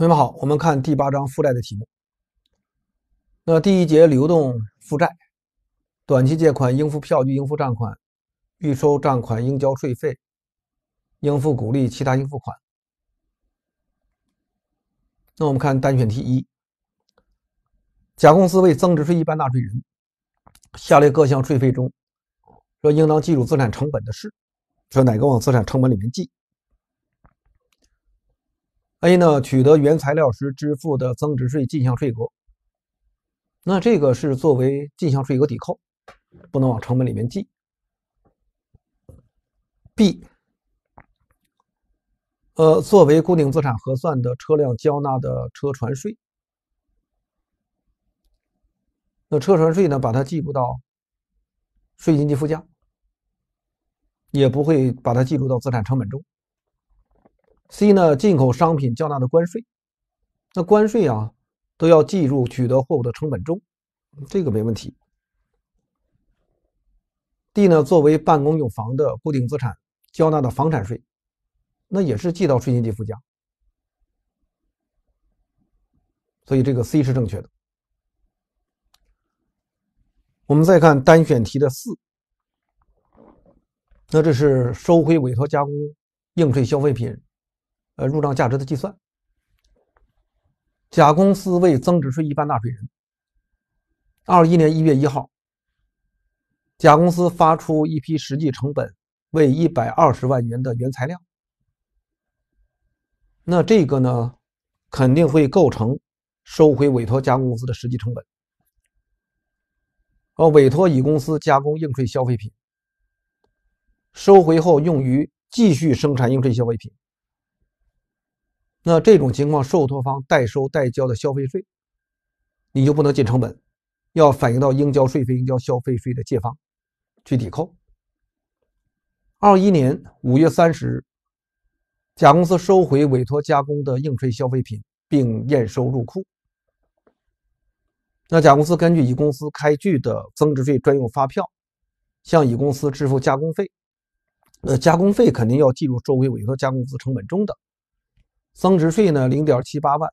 同学们好，我们看第八章负债的题目。那第一节流动负债，短期借款、应付票据、应付账款、预收账款、应交税费、应付股利、其他应付款。那我们看单选题一：甲公司为增值税一般纳税人，下列各项税费中，说应当计入资产成本的是，说哪个往资产成本里面记？A 呢，取得原材料时支付的增值税进项税额，那这个是作为进项税额抵扣，不能往成本里面记。B，呃，作为固定资产核算的车辆交纳的车船税，那车船税呢，把它记入到税金及附加，也不会把它记入到资产成本中。C 呢，进口商品缴纳的关税，那关税啊，都要计入取得货物的成本中，这个没问题。D 呢，作为办公用房的固定资产缴纳的房产税，那也是记到税金及附加。所以这个 C 是正确的。我们再看单选题的四，那这是收回委托加工应税消费品。呃，入账价值的计算。甲公司为增值税一般纳税人。二一年一月一号，甲公司发出一批实际成本为一百二十万元的原材料。那这个呢，肯定会构成收回委托加工公司的实际成本。而委托乙公司加工应税消费品，收回后用于继续生产应税消费品。那这种情况，受托方代收代交的消费税，你就不能进成本，要反映到应交税费、应交消费税的借方去抵扣。二一年五月三十日，甲公司收回委托加工的应税消费品并验收入库。那甲公司根据乙公司开具的增值税专用发票，向乙公司支付加工费，呃，加工费肯定要计入收回委托加工资成本中的。增值税呢，零点七八万，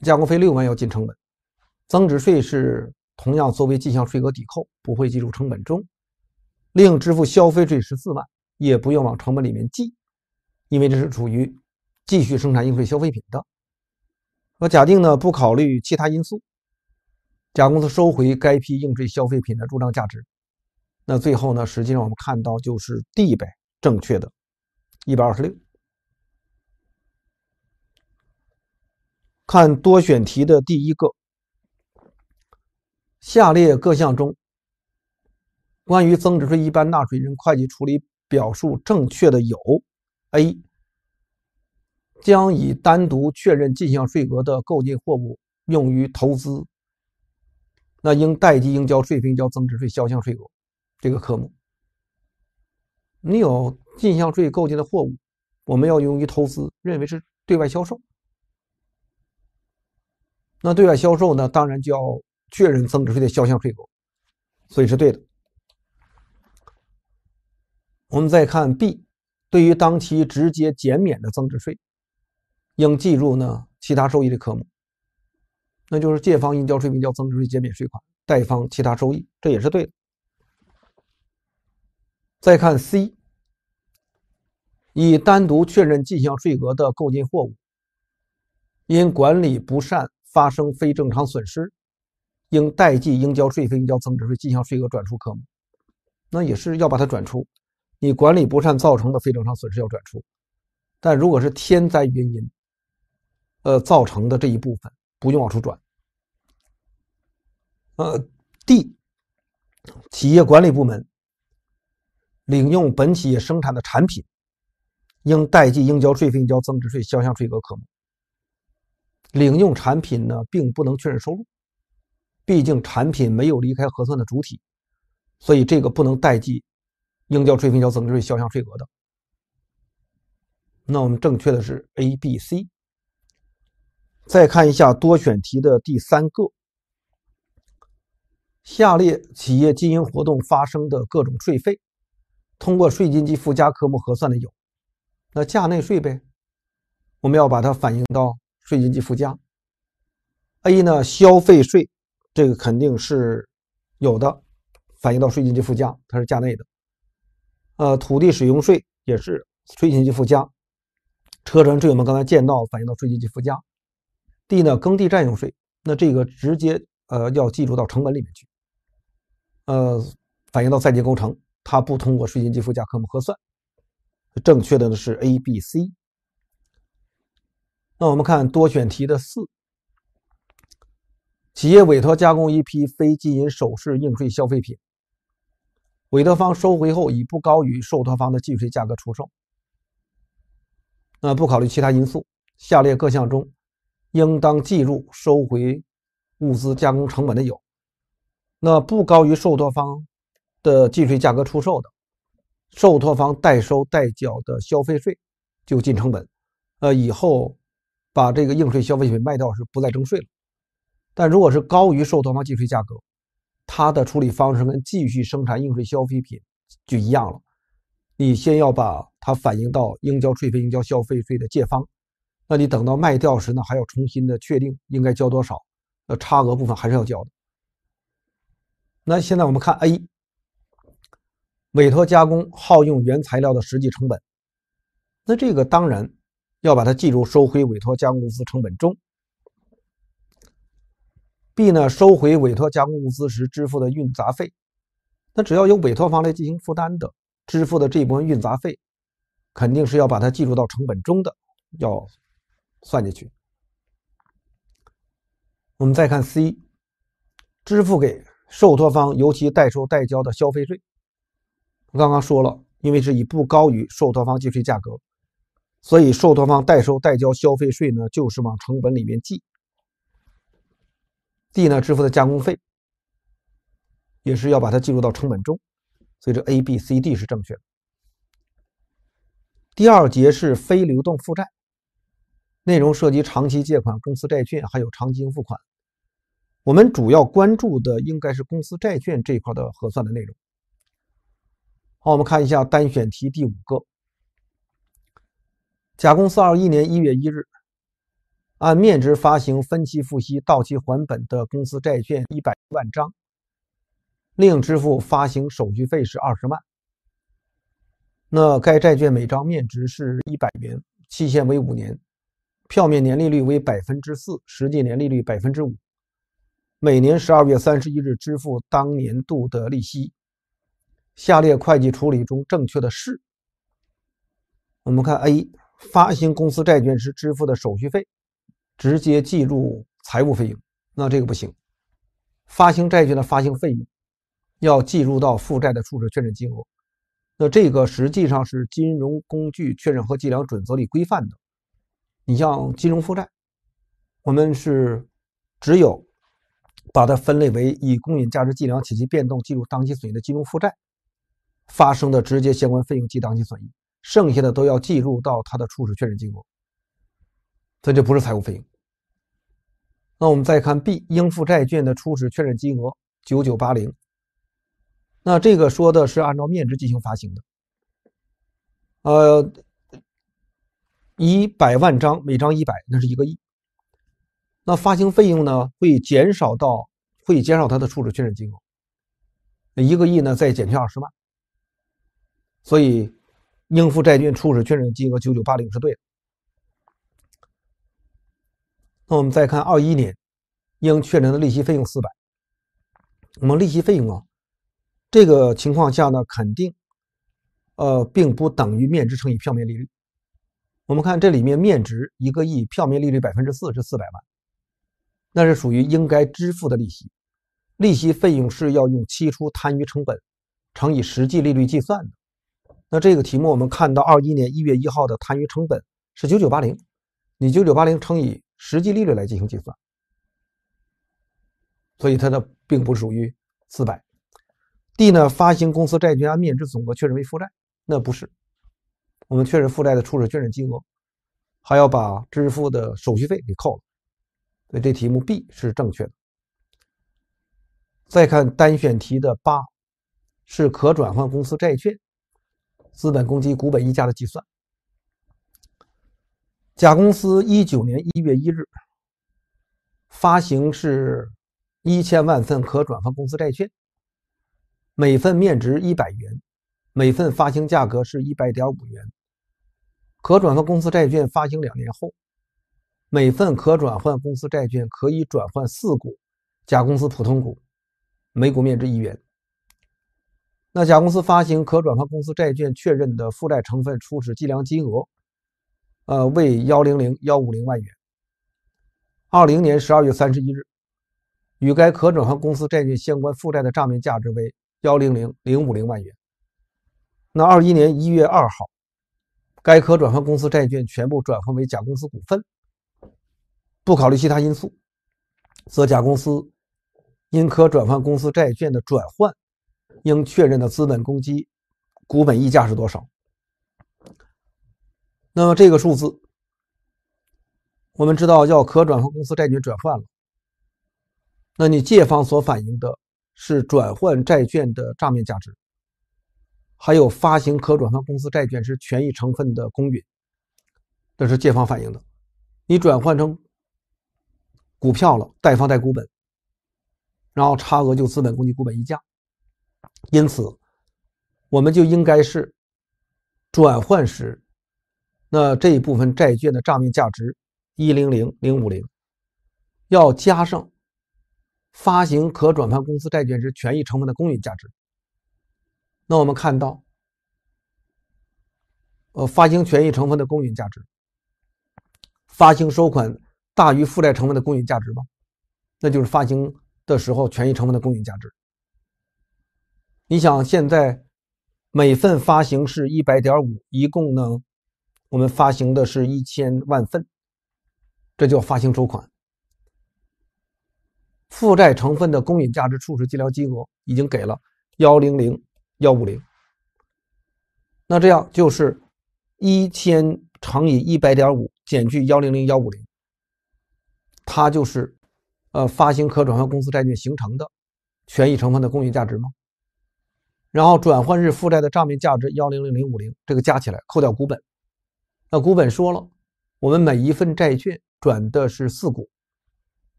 加工费六万要进成本，增值税是同样作为进项税额抵扣，不会计入成本中。另支付消费税十四万，也不用往成本里面记，因为这是处于继续生产应税消费品的。我假定呢，不考虑其他因素，甲公司收回该批应税消费品的入账价值，那最后呢，实际上我们看到就是 D 呗，正确的，一百二十六。看多选题的第一个，下列各项中，关于增值税一般纳税人会计处理表述正确的有：A. 将已单独确认进项税额的购进货物用于投资，那应待机应交税应交增值税销项税额这个科目。你有进项税购进的货物，我们要用于投资，认为是对外销售。那对外销售呢？当然就要确认增值税的销项税额，所以是对的。我们再看 B，对于当期直接减免的增值税，应计入呢其他收益的科目，那就是借方应交税费交增值税减免税款，贷方其他收益，这也是对的。再看 C，以单独确认进项税额的购进货物，因管理不善。发生非正常损失，应代记应交税费、应交增值税进项税额转出科目，那也是要把它转出。你管理不善造成的非正常损失要转出，但如果是天灾原因，呃造成的这一部分不用往出转。呃，D 企业管理部门领用本企业生产的产品，应代记应交税费、应交增值税销项税额科目。领用产品呢，并不能确认收入，毕竟产品没有离开核算的主体，所以这个不能代替应交税金、交增值税、销项税额的。那我们正确的是 A、B、C。再看一下多选题的第三个，下列企业经营活动发生的各种税费，通过税金及附加科目核算的有，那价内税呗，我们要把它反映到。税金及附加，A 呢？消费税，这个肯定是有的，反映到税金及附加，它是价内的。呃，土地使用税也是税金及附加，车船税我们刚才见到反映到税金及附加。D 呢？耕地占用税，那这个直接呃要计入到成本里面去，呃，反映到在建工程，它不通过税金及附加科目核算。正确的呢是 A、B、C。那我们看多选题的四，企业委托加工一批非金银首饰应税消费品，委托方收回后以不高于受托方的计税价格出售。那不考虑其他因素，下列各项中，应当计入收回物资加工成本的有，那不高于受托方的计税价格出售的，受托方代收代缴的消费税就进成本，呃，以后。把这个应税消费品卖掉是不再征税了，但如果是高于受托方计税价格，它的处理方式跟继续生产应税消费品就一样了。你先要把它反映到应交税费、应交消费税的借方，那你等到卖掉时呢，还要重新的确定应该交多少，呃，差额部分还是要交的。那现在我们看 A，委托加工耗用原材料的实际成本，那这个当然。要把它计入收回委托加工物资成本中。B 呢，收回委托加工物资时支付的运杂费，那只要有委托方来进行负担的，支付的这一部分运杂费，肯定是要把它计入到成本中的，要算进去。我们再看 C，支付给受托方，尤其代收代交的消费税，我刚刚说了，因为是以不高于受托方计税价格。所以，受托方代收代交消费税呢，就是往成本里面记；D 呢，支付的加工费也是要把它计入到成本中。所以，这 A、B、C、D 是正确的。第二节是非流动负债，内容涉及长期借款、公司债券还有长期应付款。我们主要关注的应该是公司债券这一块的核算的内容。好，我们看一下单选题第五个。甲公司二一年一月一日按面值发行分期付息到期还本的公司债券一百万张，另支付发行手续费是二十万。那该债券每张面值是一百元，期限为五年，票面年利率为百分之四，实际年利率百分之五，每年十二月三十一日支付当年度的利息。下列会计处理中正确的是？我们看 A。发行公司债券时支付的手续费，直接计入财务费用，那这个不行。发行债券的发行费用要计入到负债的初始确认金额，那这个实际上是金融工具确认和计量准则里规范的。你像金融负债，我们是只有把它分类为以公允价值计量且其变动计入当期损益的金融负债，发生的直接相关费用及当期损益。剩下的都要计入到它的初始确认金额，所以不是财务费用。那我们再看 B 应付债券的初始确认金额九九八零，那这个说的是按照面值进行发行的，呃，一百万张每张一百，那是一个亿。那发行费用呢会减少到会减少它的初始确认金额，一个亿呢再减去二十万，所以。应付债券初始确认金额九九八零是对的。那我们再看二一年应确认的利息费用四百。我们利息费用啊，这个情况下呢，肯定，呃，并不等于面值乘以票面利率。我们看这里面面值一个亿，票面利率百分之四是四百万，那是属于应该支付的利息。利息费用是要用期初摊余成本乘以实际利率计算的。那这个题目，我们看到二一年一月一号的摊余成本是九九八零，你九九八零乘以实际利率来进行计算，所以它的并不属于四百。D 呢，发行公司债券按面值总额确认为负债，那不是，我们确认负债的初始确认金额还要把支付的手续费给扣了，所以这题目 B 是正确的。再看单选题的八，是可转换公司债券。资本公积股本溢价的计算。甲公司一九年一月一日发行是，一千万份可转换公司债券，每份面值一百元，每份发行价格是一百点五元。可转换公司债券发行两年后，每份可转换公司债券可以转换四股甲公司普通股，每股面值一元。那甲公司发行可转换公司债券确认的负债成分初始计量金额，呃，为幺零零幺五零万元。二零年十二月三十一日，与该可转换公司债券相关负债的账面价值为幺零零零五零万元。那二一年一月二号，该可转换公司债券全部转换为甲公司股份。不考虑其他因素，则甲公司因可转换公司债券的转换。应确认的资本公积、股本溢价是多少？那么这个数字，我们知道要可转换公司债券转换了。那你借方所反映的是转换债券的账面价值，还有发行可转换公司债券时权益成分的公允，这是借方反映的。你转换成股票了，贷方贷股本，然后差额就资本公积、股本溢价。因此，我们就应该是转换时，那这一部分债券的账面价值一零零零五零，要加上发行可转换公司债券时权益成分的公允价值。那我们看到，呃，发行权益成分的公允价值，发行收款大于负债成分的公允价值吧，那就是发行的时候权益成分的公允价值。你想现在每份发行是一百点五，一共呢，我们发行的是一千万份，这叫发行收款。负债成分的公允价值初始计量金额已经给了幺零零幺五零，那这样就是一千乘以一百点五减去幺零零幺五零，它就是呃发行可转换公司债券形成的权益成分的公允价值吗？然后转换日负债的账面价值幺零零零五零，这个加起来扣掉股本，那股本说了，我们每一份债券转的是四股，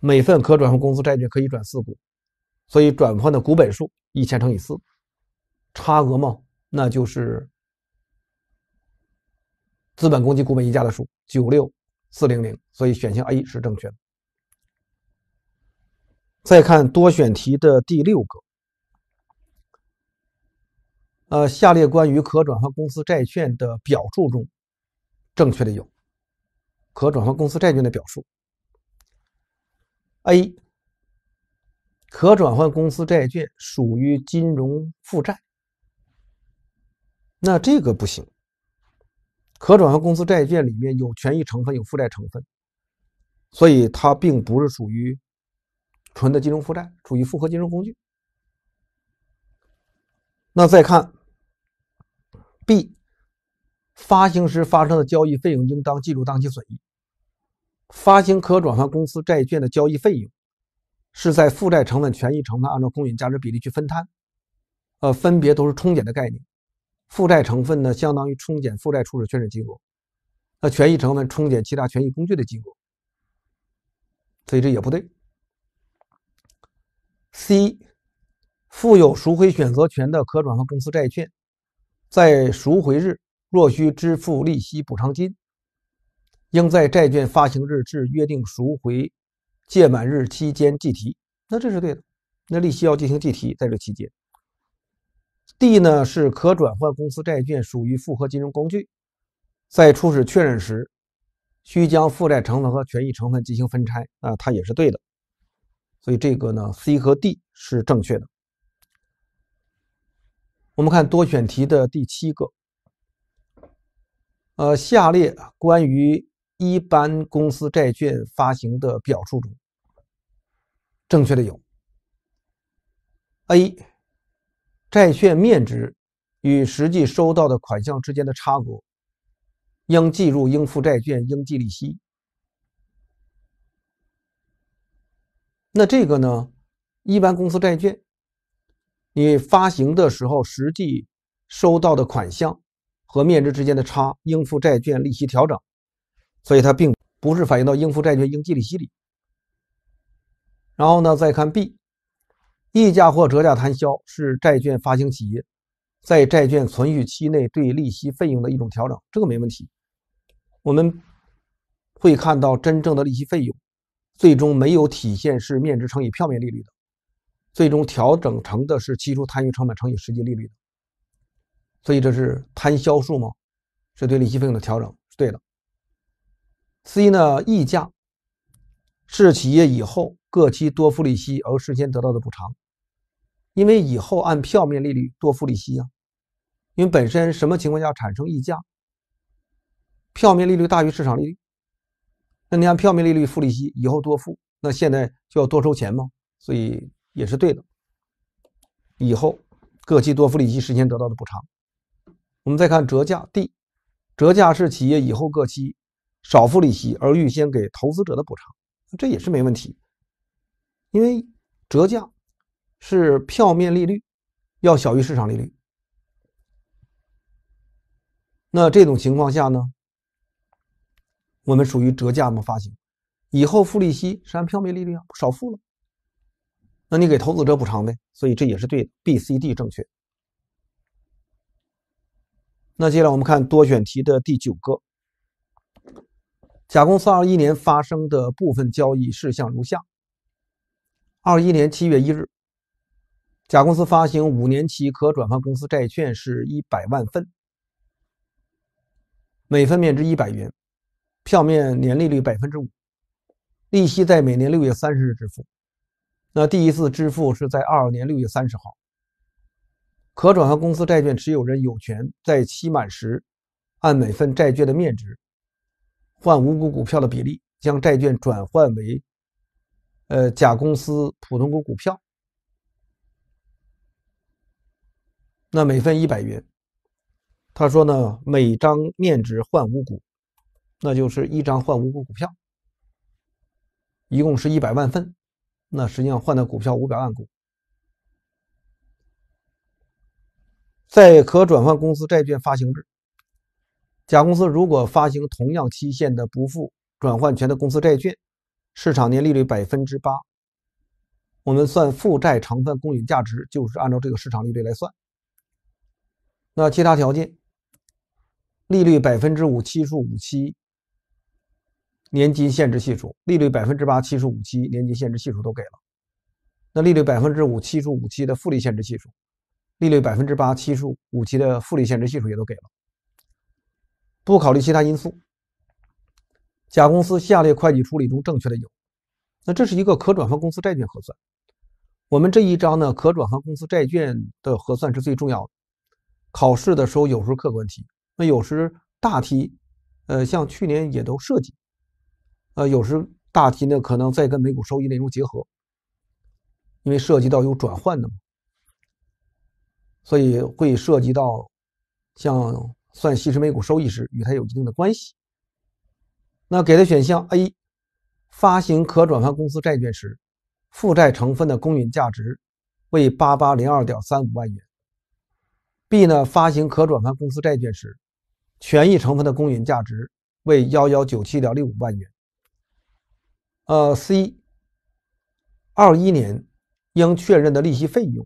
每份可转换公司债券可以转四股，所以转换的股本数一千乘以四，差额嘛，那就是资本公积股本溢价的数九六四零零，所以选项 A 是正确的。再看多选题的第六个，呃，下列关于可转换公司债券的表述中，正确的有可转换公司债券的表述。A. 可转换公司债券属于金融负债。那这个不行，可转换公司债券里面有权益成分，有负债成分，所以它并不是属于。纯的金融负债处于复合金融工具。那再看 B，发行时发生的交易费用应当计入当期损益。发行可转换公司债券的交易费用，是在负债成本权益成分按照公允价值比例去分摊，呃，分别都是冲减的概念。负债成分呢，相当于冲减负债初始确认金额；那权益成分冲减其他权益工具的金额。所以这也不对。C. 负有赎回选择权的可转换公司债券，在赎回日若需支付利息补偿金，应在债券发行日至约定赎回届满日期间计提。那这是对的，那利息要进行计提在这期间。D 呢是可转换公司债券属于复合金融工具，在初始确认时需将负债成本和权益成分进行分拆啊，它也是对的。所以这个呢，C 和 D 是正确的。我们看多选题的第七个，呃，下列关于一般公司债券发行的表述中，正确的有：A，债券面值与实际收到的款项之间的差额，应计入应付债券应计利息。那这个呢？一般公司债券，你发行的时候实际收到的款项和面值之间的差，应付债券利息调整，所以它并不是反映到应付债券应计利息里。然后呢，再看 B，溢价或折价摊销是债券发行企业在债券存续期内对利息费用的一种调整，这个没问题。我们会看到真正的利息费用。最终没有体现是面值乘以票面利率的，最终调整成的是期初摊余成本乘以实际利率，的。所以这是摊销数吗？是对利息费用的调整，是对的。C 呢？溢价是企业以后各期多付利息而事先得到的补偿，因为以后按票面利率多付利息呀，因为本身什么情况下产生溢价？票面利率大于市场利率。你按票面利率付利息，以后多付，那现在就要多收钱吗？所以也是对的。以后各期多付利息，事先得到的补偿。我们再看折价 D，折价是企业以后各期少付利息而预先给投资者的补偿，这也是没问题。因为折价是票面利率要小于市场利率，那这种情况下呢？我们属于折价嘛发行，以后付利息是按票面利率啊少付了，那你给投资者补偿呗，所以这也是对的 B、C、D 正确。那接下来我们看多选题的第九个，甲公司二一年发生的部分交易事项如下：二一年七月一日，甲公司发行五年期可转换公司债券是一百万份，每份面值一百元。票面年利率百分之五，利息在每年六月三十日支付。那第一次支付是在二二年六月三十号。可转换公司债券持有人有权在期满时，按每份债券的面值，换五股股票的比例将债券转换为，呃，甲公司普通股股票。那每份一百元。他说呢，每张面值换五股。那就是一张换五股股票，一共是一百万份，那实际上换的股票五百万股。在可转换公司债券发行日，甲公司如果发行同样期限的不付转换权的公司债券，市场年利率百分之八，我们算负债成分公允价值就是按照这个市场利率来算。那其他条件，利率百分之五，期数五期。年金限制系数、利率百分之八七十五期、年金限制系数都给了，那利率百分之五七十五期的复利限制系数、利率百分之八七十五期的复利限制系数也都给了。不考虑其他因素，甲公司下列会计处理中正确的有，那这是一个可转换公司债券核算。我们这一章呢，可转换公司债券的核算是最重要的，考试的时候有时候客观题，那有时大题，呃，像去年也都涉及。呃，有时大题呢可能再跟每股收益内容结合，因为涉及到有转换的嘛，所以会涉及到像算稀释每股收益时，与它有一定的关系。那给的选项 A，发行可转换公司债券时，负债成分的公允价值为八八零二点三五万元；B 呢，发行可转换公司债券时，权益成分的公允价值为幺幺九七点六五万元。呃，C，二一年应确认的利息费用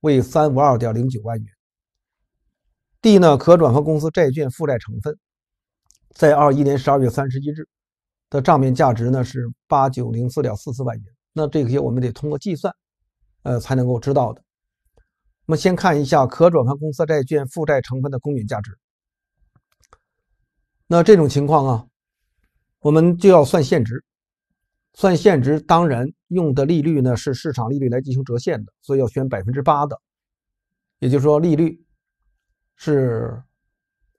为三五二点零九万元。D 呢，可转换公司债券负债成分，在二一年十二月三十一日的账面价值呢是八九零四点四四万元。那这些我们得通过计算，呃，才能够知道的。我们先看一下可转换公司债券负债成分的公允价值。那这种情况啊，我们就要算现值。算现值，当然用的利率呢是市场利率来进行折现的，所以要选百分之八的，也就是说利率是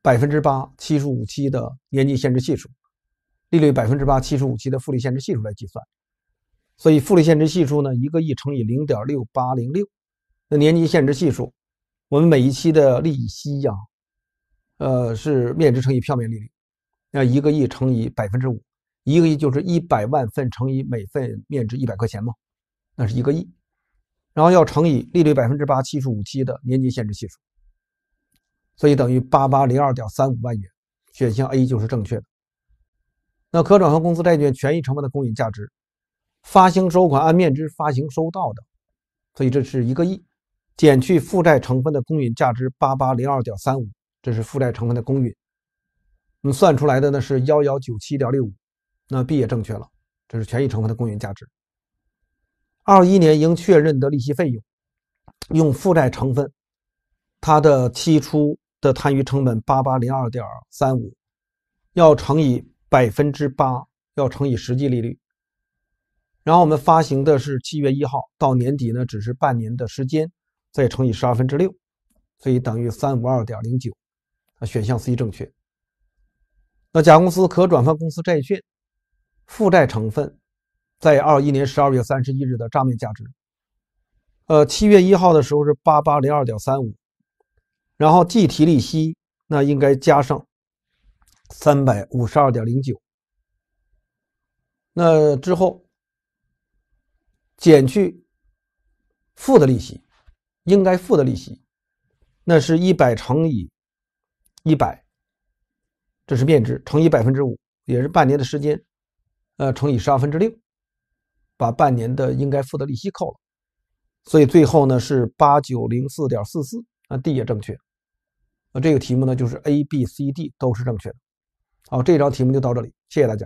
百分之八七十五期的年金现值系数，利率百分之八七十五期的复利现值系数来计算，所以复利现值系数呢一个亿乘以零点六八零六，那年金现值系数，我们每一期的利息呀，呃是面值乘以票面利率，那一个亿乘以百分之五。一个亿就是一百万份乘以每份面值一百块钱嘛，那是一个亿，然后要乘以利率百分之八七十五期的年金限制系数，所以等于八八零二点三五万元。选项 A 就是正确的。那可转换公司债券权益成分的公允价值，发行收款按面值发行收到的，所以这是一个亿，减去负债成分的公允价值八八零二点三五，这是负债成分的公允，我们算出来的呢是幺幺九七点六五。那 B 也正确了，这是权益成分的公允价值。二一年应确认的利息费用，用负债成分，它的期初的摊余成本八八零二点三五，要乘以百分之八，要乘以实际利率，然后我们发行的是七月一号到年底呢，只是半年的时间，再乘以十二分之六，所以等于三五二点零九，选项 C 正确。那甲公司可转换公司债券。负债成分在二一年十二月三十一日的账面价值，呃，七月一号的时候是八八零二点三五，然后计提利息，那应该加上三百五十二点零九，那之后减去负的利息，应该负的利息，那是一百乘以一百，这是面值乘以百分之五，也是半年的时间。呃，乘以十二分之六，把半年的应该付的利息扣了，所以最后呢是八九零四点四四，那 D 也正确，那这个题目呢就是 A、B、C、D 都是正确的。好，这章题目就到这里，谢谢大家。